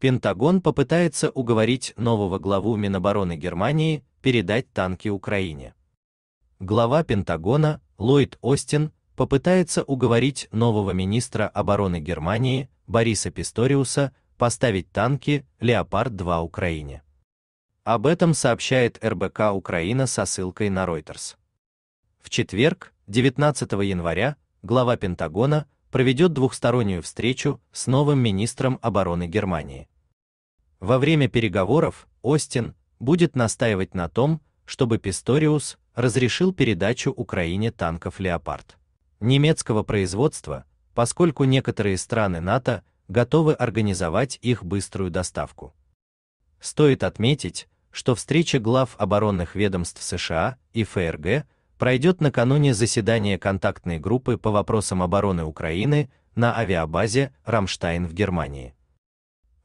Пентагон попытается уговорить нового главу Минобороны Германии передать танки Украине. Глава Пентагона Ллойд Остин попытается уговорить нового министра обороны Германии Бориса Писториуса поставить танки «Леопард-2» Украине. Об этом сообщает РБК Украина со ссылкой на Reuters. В четверг, 19 января, глава Пентагона проведет двухстороннюю встречу с новым министром обороны Германии. Во время переговоров Остин будет настаивать на том, чтобы Писториус разрешил передачу Украине танков «Леопард» немецкого производства, поскольку некоторые страны НАТО готовы организовать их быструю доставку. Стоит отметить, что встреча глав оборонных ведомств США и ФРГ пройдет накануне заседания контактной группы по вопросам обороны Украины на авиабазе «Рамштайн» в Германии.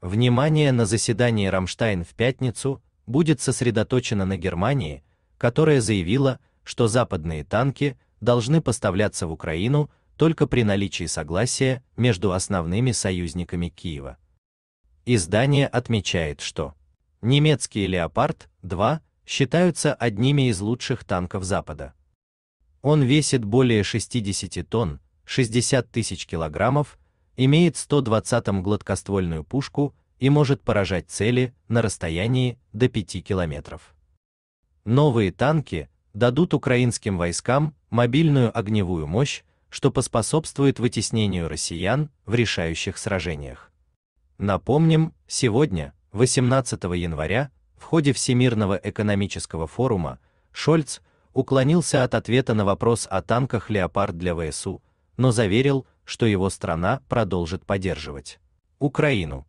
Внимание на заседании «Рамштайн» в пятницу будет сосредоточено на Германии, которая заявила, что западные танки должны поставляться в Украину только при наличии согласия между основными союзниками Киева. Издание отмечает, что немецкий «Леопард-2» считаются одними из лучших танков Запада. Он весит более 60 тонн, 60 тысяч килограммов, имеет 120-м гладкоствольную пушку и может поражать цели на расстоянии до 5 километров. Новые танки дадут украинским войскам мобильную огневую мощь, что поспособствует вытеснению россиян в решающих сражениях. Напомним, сегодня, 18 января, в ходе Всемирного экономического форума, Шольц уклонился от ответа на вопрос о танках Леопард для ВСУ, но заверил, что его страна продолжит поддерживать Украину.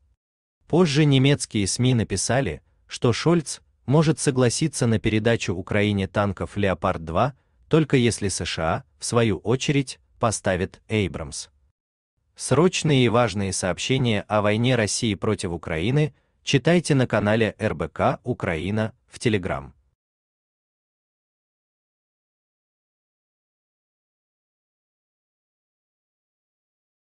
Позже немецкие СМИ написали, что Шольц может согласиться на передачу Украине танков Леопард 2, только если США, в свою очередь, поставят Эйбрамс. Срочные и важные сообщения о войне России против Украины читайте на канале РБК Украина в Телеграм.